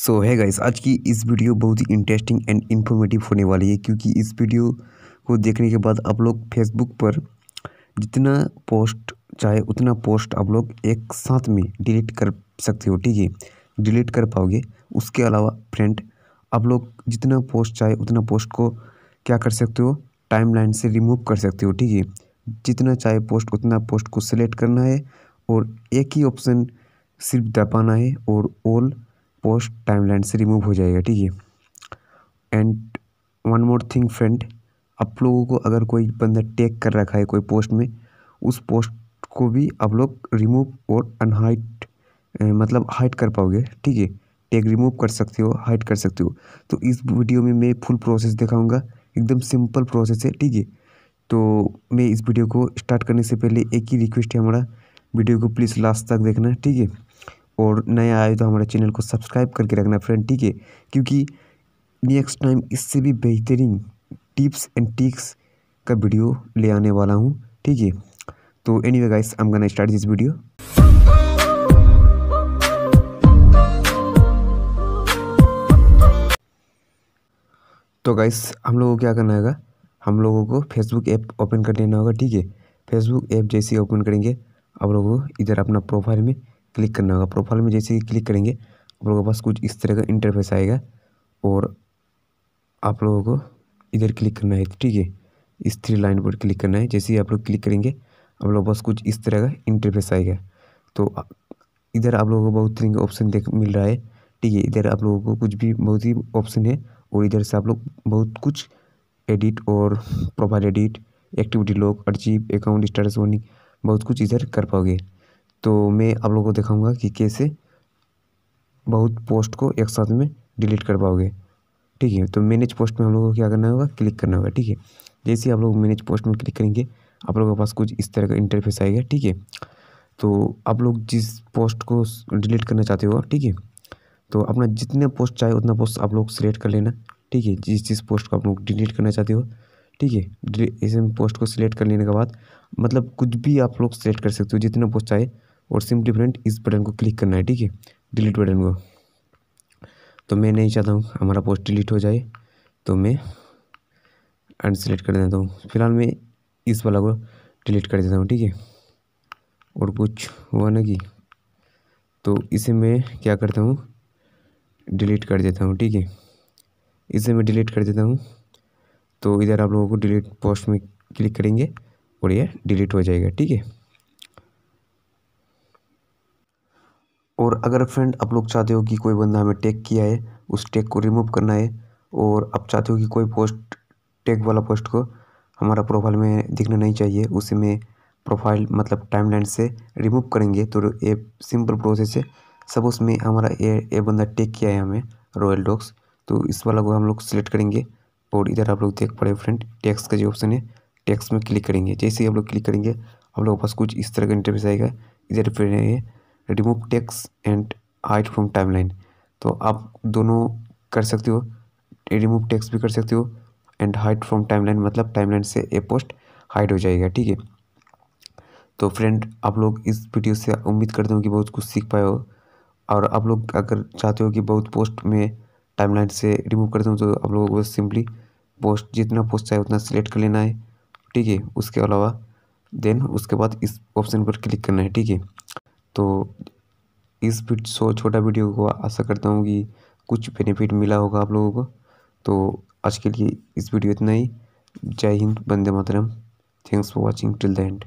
सो है गाइस आज की इस वीडियो बहुत ही इंटरेस्टिंग एंड इन्फॉर्मेटिव होने वाली है क्योंकि इस वीडियो को देखने के बाद आप लोग फेसबुक पर जितना पोस्ट चाहे उतना पोस्ट आप लोग एक साथ में डिलीट कर सकते हो ठीक है डिलीट कर पाओगे उसके अलावा फ्रेंड आप लोग जितना पोस्ट चाहे उतना पोस्ट को क्या कर सकते हो टाइमलाइन से रिमूव कर सकते हो ठीक है जितना चाहे पोस्ट उतना पोस्ट को सिलेक्ट करना है और एक ही ऑप्शन सिर्फ दबाना है और ऑल पोस्ट टाइमलाइन से रिमूव हो जाएगा ठीक है and one more thing friend आप लोगों को अगर कोई बंदा टैग कर रखा है कोई पोस्ट में उस पोस्ट को भी आप लोग रिमूव और अनहाइट मतलब हाइट कर पाओगे ठीक है टैग रिमूव कर सकते हो हाइट कर सकते हो तो इस वीडियो में मैं फुल प्रोसेस दिखाऊंगा एकदम सिंपल प्रोसेस है ठीक है तो मैं इस वीडियो को स्टार्ट करने से पहले एक ही रिक्वेस्ट है हमारा वीडियो को प्लीज़ लास्ट तक देखना ठीक है और नया आए तो हमारे चैनल को सब्सक्राइब करके रखना फ्रेंड ठीक है क्योंकि नेक्स्ट टाइम इससे भी बेहतरीन टिप्स एंड ट्रिक्स का वीडियो ले आने वाला हूँ ठीक है तो anyway guys I am gonna start this video तो गाइस हम लोगों को क्या करना होगा हम लोगों को फेसबुक ऐप ओपन कर लेना होगा ठीक है फेसबुक ऐप जैसे ओपन करेंगे आप लोगों को इधर अपना प्रोफाइल में क्लिक करना होगा प्रोफाइल में जैसे ही क्लिक करेंगे आप लोगों के पास कुछ इस तरह का इंटरफेस आएगा और आप लोगों को इधर क्लिक करना है ठीक है इस थ्री लाइन पर क्लिक करना है जैसे ही आप लोग क्लिक करेंगे आप लोगों के पास कुछ इस तरह का इंटरफेस आएगा तो इधर आप लोगों को बहुत तरह के ऑप्शन देख मिल रहा है ठीक है इधर आप लोगों को कुछ भी बहुत ही ऑप्शन है और इधर से आप लोग बहुत कुछ एडिट और profile edit activity log archive account status warning बहुत कुछ इधर कर पाओगे तो मैं आप लोगों को दिखाऊंगा कि कैसे बहुत पोस्ट को एक साथ में डिलीट कर पाओगे ठीक है तो मैनेज पोस्ट में हम लोगों को क्या करना होगा क्लिक करना होगा ठीक है जैसे आप लोग मैनेज पोस्ट में क्लिक करेंगे आप लोगों के पास कुछ इस तरह का इंटरफेस आएगा ठीक है तो आप लोग जिस पोस्ट को डिलीट करना चाहते हो ठीक है तो अपना जितने पोस्ट चाहे उतना पोस्ट आप लोग सिलेक्ट कर लेना ठीक है जिस जिस पोस्ट को आप लोग डिलीट करना चाहते हो ठीक है इस पोस्ट को सिलेक्ट कर लेने के बाद मतलब कुछ भी आप लोग सिलेक्ट कर सकते हो जितना पोस्ट चाहे और सिंपली फ्रेंड इस बटन को क्लिक करना है ठीक है डिलीट बटन को तो मैं नहीं चाहता हूँ हमारा पोस्ट डिलीट हो जाए तो मैं अनसेलेक्ट कर देता हूँ फिलहाल मैं इस वाला को डिलीट कर देता हूँ ठीक है और कुछ हुआ ना कि तो इसे मैं क्या करता हूँ डिलीट कर देता हूँ ठीक है इसे मैं डिलीट कर देता हूँ तो इधर आप लोगों को डिलीट पोस्ट में क्लिक करेंगे और यह डिलीट हो जाएगा ठीक है और अगर फ्रेंड आप लोग चाहते हो कि कोई बंदा हमें टैग किया है उस टैग को रिमूव करना है और आप चाहते हो कि कोई पोस्ट टैग वाला पोस्ट को हमारा प्रोफाइल में दिखना नहीं चाहिए उसे में प्रोफाइल मतलब टाइमलाइन से रिमूव करेंगे तो ये सिंपल प्रोसेस है सब उसमें हमारा ये ये बंदा टेक किया है हमें रॉयल डॉग्स तो इस वाला को हम लोग सिलेक्ट करेंगे और इधर आप लोग देख पड़े फ्रेंड टैक्स का जो ऑप्शन है टैक्स में क्लिक करेंगे जैसे ही आप लोग क्लिक करेंगे आप लोग के पास कुछ इस तरह का इंटरव्यूस आएगा इधर फिर remove tags and hide from timeline तो आप दोनों कर सकते हो रिमूव टेक्स भी कर सकते हो एंड हाइट फ्रॉम टाइमलाइन मतलब टाइमलाइन से ए पोस्ट हाइड हो जाएगा ठीक है तो फ्रेंड आप लोग इस वीडियो से उम्मीद करते हो कि बहुत कुछ सीख पाए हो और आप लोग अगर चाहते हो कि बहुत पोस्ट में टाइमलाइन से रिमूव कर दूँ तो आप लोगों को सिंपली पोस्ट जितना पोस्ट चाहे उतना सिलेक्ट कर लेना है ठीक है उसके अलावा देन उसके बाद इस ऑप्शन पर क्लिक करना है ठीक है तो इस सो छोटा वीडियो को आशा करता हूँ कि कुछ बेनिफिट मिला होगा आप लोगों को तो आज के लिए इस वीडियो इतना ही जय हिंद बंदे मातरम thanks for watching till the and